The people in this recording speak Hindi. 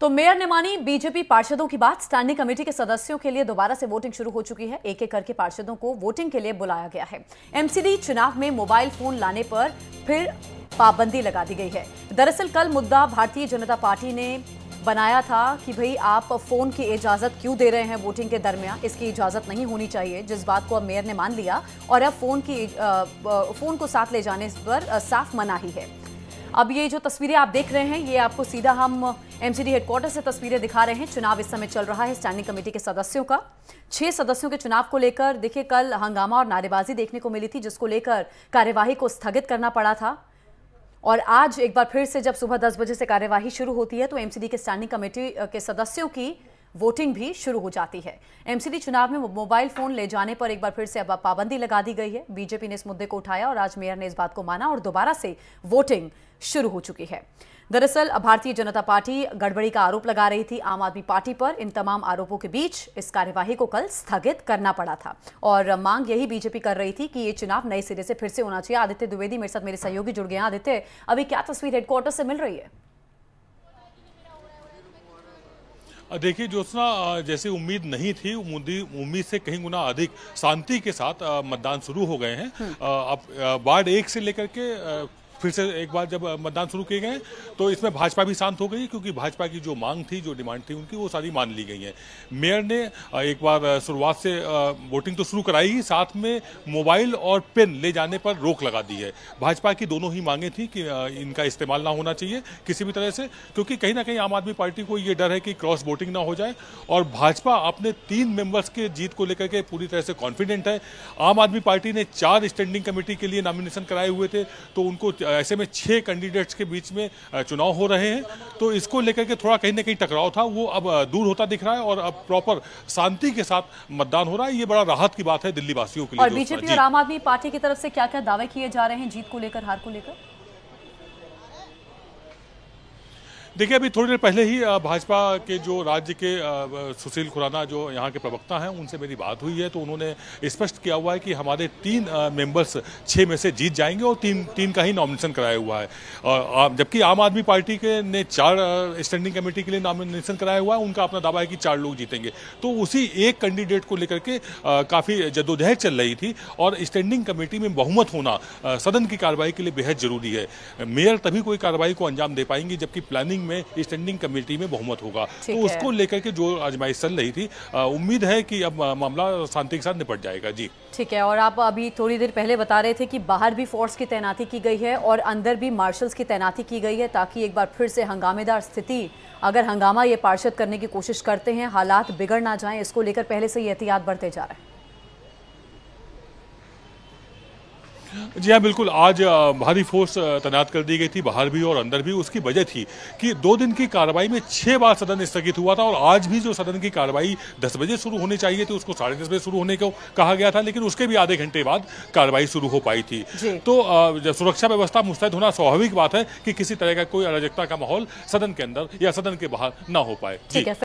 तो मेयर ने मानी बीजेपी पार्षदों की बात स्टैंडिंग कमेटी के सदस्यों के लिए दोबारा से वोटिंग शुरू हो चुकी है एक एक करके पार्षदों को वोटिंग के लिए बुलाया गया है एमसीडी चुनाव में मोबाइल फोन लाने पर फिर पाबंदी लगा दी गई है दरअसल कल मुद्दा भारतीय जनता पार्टी ने बनाया था कि भाई आप फोन की इजाजत क्यों दे रहे हैं वोटिंग के दरमियान इसकी इजाजत नहीं होनी चाहिए जिस बात को अब मेयर ने मान लिया और अब फोन की फोन को साथ ले जाने पर साफ ही है अब ये जो तस्वीरें आप देख रहे हैं ये आपको सीधा हम एमसीडी हेडक्वार्टर से तस्वीरें दिखा रहे हैं चुनाव इस समय चल रहा है स्टैंडिंग कमेटी के सदस्यों का छह सदस्यों के चुनाव को लेकर देखिए कल हंगामा और नारेबाजी देखने को मिली थी जिसको लेकर कार्यवाही को स्थगित करना पड़ा था और आज एक बार फिर से जब सुबह दस बजे से कार्यवाही शुरू होती है तो एमसीडी के स्टैंडिंग कमेटी के सदस्यों की वोटिंग भी शुरू हो जाती है एमसीडी चुनाव में मोबाइल फोन ले जाने पर एक बार फिर से अब पाबंदी लगा दी गई है बीजेपी ने इस मुद्दे को उठाया और आज मेयर ने इस बात को माना और दोबारा से वोटिंग शुरू हो चुकी है दरअसल भारतीय जनता पार्टी गड़बड़ी का आरोप लगा रही थी आम आदमी पार्टी पर इन तमाम आरोपों के बीच इस कार्यवाही को कल स्थगित करना पड़ा था और मांग यही बीजेपी कर रही थी कि ये चुनाव नए सिरे से फिर से होना चाहिए आदित्य द्विवेदी मेरे साथ मेरे सहयोगी जुड़ गए आदित्य अभी क्या तस्वीर हेडक्वार्टर से मिल रही है देखिए ज्योत्सना जैसे उम्मीद नहीं थी उम्मीद से कहीं गुना अधिक शांति के साथ मतदान शुरू हो गए हैं हम्म। अब वार्ड एक से लेकर के फिर से एक बार जब मतदान शुरू किए गए तो इसमें भाजपा भी शांत हो गई क्योंकि भाजपा की जो मांग थी जो डिमांड थी उनकी वो सारी मान ली गई है मेयर ने एक बार शुरुआत से वोटिंग तो शुरू कराई ही साथ में मोबाइल और पेन ले जाने पर रोक लगा दी है भाजपा की दोनों ही मांगे थी कि इनका इस्तेमाल ना होना चाहिए किसी भी तरह से क्योंकि कहीं ना कहीं आम आदमी पार्टी को ये डर है कि क्रॉस वोटिंग ना हो जाए और भाजपा अपने तीन मेंबर्स के जीत को लेकर के पूरी तरह से कॉन्फिडेंट है आम आदमी पार्टी ने चार स्टैंडिंग कमेटी के लिए नॉमिनेशन कराए हुए थे तो उनको ऐसे में छः कैंडिडेट्स के बीच में चुनाव हो रहे हैं तो इसको लेकर के थोड़ा कहीं ना कहीं टकराव था वो अब दूर होता दिख रहा है और अब प्रॉपर शांति के साथ मतदान हो रहा है ये बड़ा राहत की बात है दिल्ली वासियों के लिए और बीजेपी और आम आदमी पार्टी की तरफ से क्या क्या दावे किए जा रहे हैं जीत को लेकर हार को लेकर देखिए अभी थोड़ी देर पहले ही भाजपा के जो राज्य के सुशील खुराना जो यहाँ के प्रवक्ता हैं उनसे मेरी बात हुई है तो उन्होंने स्पष्ट किया हुआ है कि हमारे तीन मेंबर्स छः में से जीत जाएंगे और तीन तीन का ही नॉमिनेशन कराया हुआ है जबकि आम आदमी पार्टी के ने चार स्टैंडिंग कमेटी के लिए नॉमिनेशन कराया हुआ है उनका अपना दावा है कि चार लोग जीतेंगे तो उसी एक कैंडिडेट को लेकर के काफ़ी जदोजहद चल रही थी और स्टैंडिंग कमेटी में बहुमत होना सदन की कार्रवाई के लिए बेहद जरूरी है मेयर तभी कोई कार्रवाई को अंजाम दे पाएंगे जबकि प्लानिंग में स्टैंडिंग कमेटी में बहुमत होगा तो उसको लेकर के जो आजमाइश चल रही थी उम्मीद है कि अब मामला शांति के साथ निपट जाएगा जी ठीक है और आप अभी थोड़ी देर पहले बता रहे थे कि बाहर भी फोर्स की तैनाती की गई है और अंदर भी मार्शल्स की तैनाती की गई है ताकि एक बार फिर से हंगामेदार स्थिति अगर हंगामा ये पार्षद करने की कोशिश करते हैं हालात बिगड़ ना जाएं इसको लेकर पहले से ही एहतियात बढ़ते जा रहे हैं जी हाँ बिल्कुल आज भारी फोर्स तैनात कर दी गई थी बाहर भी और अंदर भी उसकी वजह थी कि दो दिन की कार्रवाई में छह बार सदन स्थगित हुआ था और आज भी जो सदन की कार्रवाई दस बजे शुरू होनी चाहिए थी उसको साढ़े दस बजे शुरू होने को कहा गया था लेकिन उसके भी आधे घंटे बाद कार्रवाई शुरू हो पाई थी तो सुरक्षा व्यवस्था मुस्तैद होना स्वाभाविक बात है कि किसी तरह का कोई अराजकता का माहौल सदन के अंदर या सदन के बाहर ना हो पाए